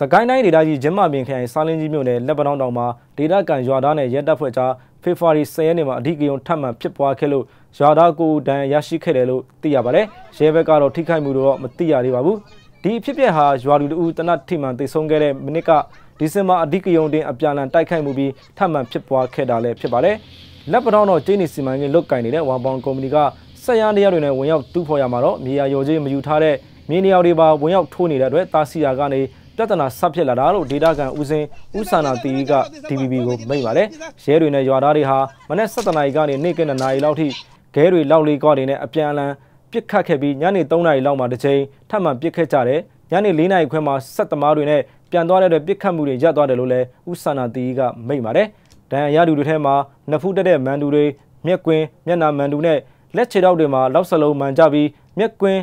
စကိုင်းတိုင်းဒေသကြီးဂျမပင်ခရိုင်စာလင်းကြီးမြို့နယ်လက်ပတောင်းတောင်မှာဒေသကန်ရွာသားနဲ့ရဲတပ်ဖွဲ့ကြားဖေဖော်ဝါရီ10ရက်နေ့မှာအဓိကယုံထပ်မံဖြစ်ပွားခဲ့လို့ရွာသားကိုဒဏ်ရရှိခဲ့တယ်လို့သိရပါတယ်။ရဲဘက်ကတော့ထိခိုက်မှုတော့မသိရသေးပါဘူး။ဒီအဖြစ်အပျက်ဟာရွာလူတဦးတနတ်ထိမှန်တိုက်ဆုံးခဲ့တဲ့မိနစ်ကဒီဇင်ဘာအဓိကယုံတင်အပြန်အလှန်တိုက်ခိုက်မှုပြီးထပ်မံဖြစ်ပွားခဲ့တာလည်းဖြစ်ပါတယ်။လက်ပတောင်းတော့ကျင်းနေစီမံကိန်းလုတ်ကင်နေတဲ့ဝမ်ပေါင်ကုမ္ပဏီကဆက်ရန်တရားတွေနဲ့ဝင်ရောက်တူးဖော်ရမှာတော့မြေယာရောကြီးမယူထားတဲ့မြေနေရာတွေပါဝင်ရောက်ထိုးနေတဲ့အတွက်တာစီယာကနေပြဿနာဆက်ဖြစ်လာတာလို့ဒေတာကန်ဦးစင်းဦးဆန္ဒတီက DBB ကိုမိန့်ပါတယ်ရဲတွေနဲ့ရွာသားတွေဟာမနေ့7နာရီကနေနေ့ကနေ့နာရီလောက်ထိခဲတွေလောက်လေးကွာတွေနဲ့အပြန်အလှန်ပစ်ခတ်ခဲ့ပြီးညနေ3နာရီလောက်မှာတစ်ချိန်ထပ်မံပစ်ခတ်ကြတယ်ညနေ4နာရီခွဲမှာဆက်သမားတွေနဲ့ပြန်သွားတဲ့အတွက်ပစ်ခတ်မှုတွေရပ်သွားတယ်လို့လည်းဦးဆန္ဒတီကမိန့်ပါတယ်ဒဏ်ရာရသူတွေထဲမှာနဖူးတက်တဲ့မန်သူတွေမျက်ကွင်းမျက်နှာမန်သူနဲ့လက်ခြေထောက်တွေမှာလောက်စလုံးမှန်ကြပြီးမျက်ကွင်း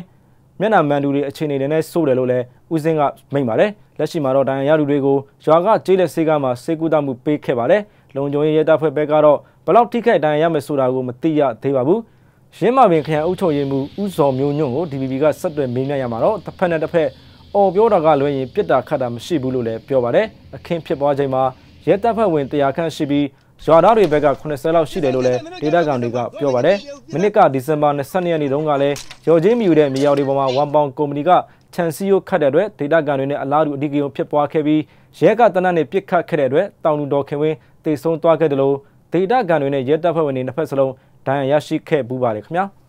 မျက်နှာမှန်သူတွေအခြေအနေတွေနဲ့စိုးတယ်လို့လည်းဦးစင်းကမိန့်ပါတယ်။လက်ရှိမှာတော့ဒဏ်ရာရသူတွေကိုရွာကကျေးလက်ဆေးကမှဆေးကုသမှုပေးခဲ့ပါတယ်။လုံခြုံရေးရဲတပ်ဖွဲ့ဘက်ကတော့ဘလောက်ထိခိုက်ဒဏ်ရာရမယ်ဆိုတာကိုမသိရသေးပါဘူး။ရင်းမာပင်ခရိုင်အုပ်ချုပ်ရေးမှူးဦးစော်မျိုးညွန့်ကို DPP ကဆက်သွယ်မေးမြန်းရမှာတော့တစ်ဖက်နဲ့တစ်ဖက်အော်ပြောတာကလွှဲရင်ပြစ်တာခတ်တာမရှိဘူးလို့လည်းပြောပါတယ်။အခင်းဖြစ်ပွားချိန်မှာရဲတပ်ဖွဲ့ဝင်တရာခန့်ရှိပြီးရွာသားတွေဘက်က80လောက်ရှိတယ်လို့လည်းဒေတာကောင်တွေကပြောပါတယ်။မိနစ်ကဒီဇင်ဘာ22ရက်နေ့တုန်းကလည်းရော်ချင်းမြူတဲ့မြေရောက်တွေပေါ်မှာ1ပေါင်ကုမ္ပဏီကချန်စီယိုခတ်တဲ့အတွက်ဒေတာကန်တွေနဲ့အလားတူအဓိကရုံဖြစ်ပွားခဲ့ပြီးရဲကတနတ်နဲ့ပြစ်ခတ်ခဲ့တဲ့အတွက်တောင်လူတော်ခင်ဝင်းတေဆုံးသွားခဲ့တယ်လို့ဒေတာကန်တွေနဲ့ရဲတပ်ဖွဲ့ဝင်တွေနှစ်ဖက်စလုံးဒဏ်ရာရရှိခဲ့ပူးပါတယ်ခင်ဗျာ။